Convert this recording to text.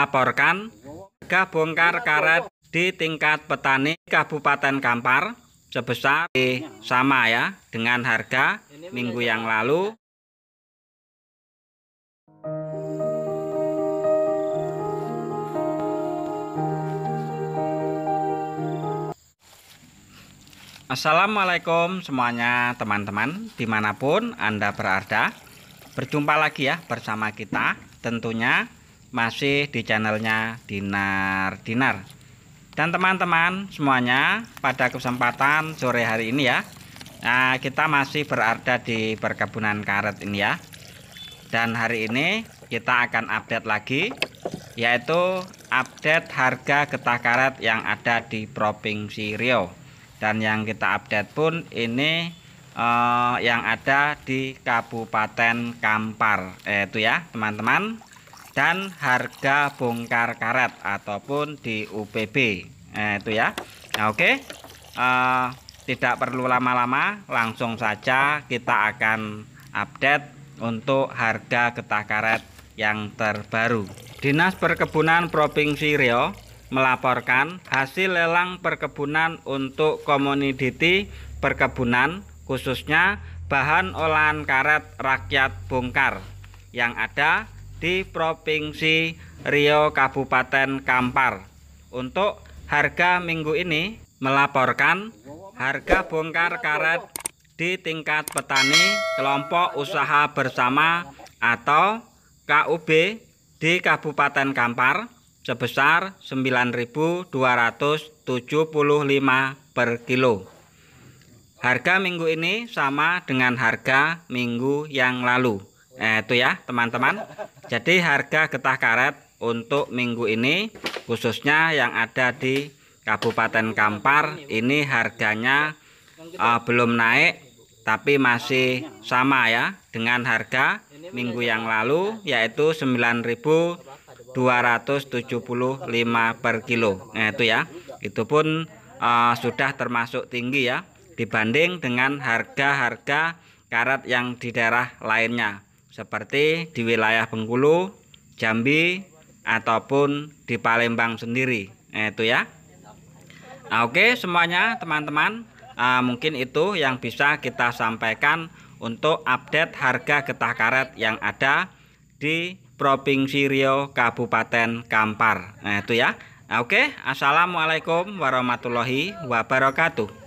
melaporkan harga bongkar karet di tingkat petani Kabupaten Kampar sebesar eh, sama ya dengan harga minggu yang lalu. Assalamualaikum semuanya teman-teman dimanapun Anda berada Berjumpa lagi ya bersama kita tentunya masih di channelnya Dinar Dinar dan teman-teman semuanya pada kesempatan sore hari ini ya nah, kita masih berada di perkebunan karet ini ya dan hari ini kita akan update lagi yaitu update harga getah karet yang ada di Provinsi Rio dan yang kita update pun ini eh, yang ada di Kabupaten Kampar eh, itu ya teman-teman dan harga bongkar karet ataupun di UPB nah, itu ya nah, oke uh, tidak perlu lama-lama langsung saja kita akan update untuk harga getah karet yang terbaru Dinas Perkebunan Provinsi Rio melaporkan hasil lelang perkebunan untuk komoditi perkebunan khususnya bahan olahan karet rakyat bongkar yang ada di Provinsi Rio Kabupaten Kampar. Untuk harga minggu ini melaporkan harga bongkar karet di tingkat petani kelompok usaha bersama atau KUB di Kabupaten Kampar sebesar Rp9.275 per kilo. Harga minggu ini sama dengan harga minggu yang lalu. Nah, itu ya teman-teman. Jadi harga getah karet untuk minggu ini khususnya yang ada di Kabupaten Kampar ini harganya uh, belum naik tapi masih sama ya dengan harga minggu yang lalu yaitu 9.275 per kilo. Nah, itu ya. Itu pun uh, sudah termasuk tinggi ya dibanding dengan harga-harga karet yang di daerah lainnya seperti di wilayah Bengkulu, Jambi, ataupun di Palembang sendiri. Nah, itu ya. Nah, oke semuanya teman-teman, uh, mungkin itu yang bisa kita sampaikan untuk update harga getah karet yang ada di Provinsi Riau, Kabupaten Kampar. Nah, itu ya. Nah, oke, assalamualaikum warahmatullahi wabarakatuh.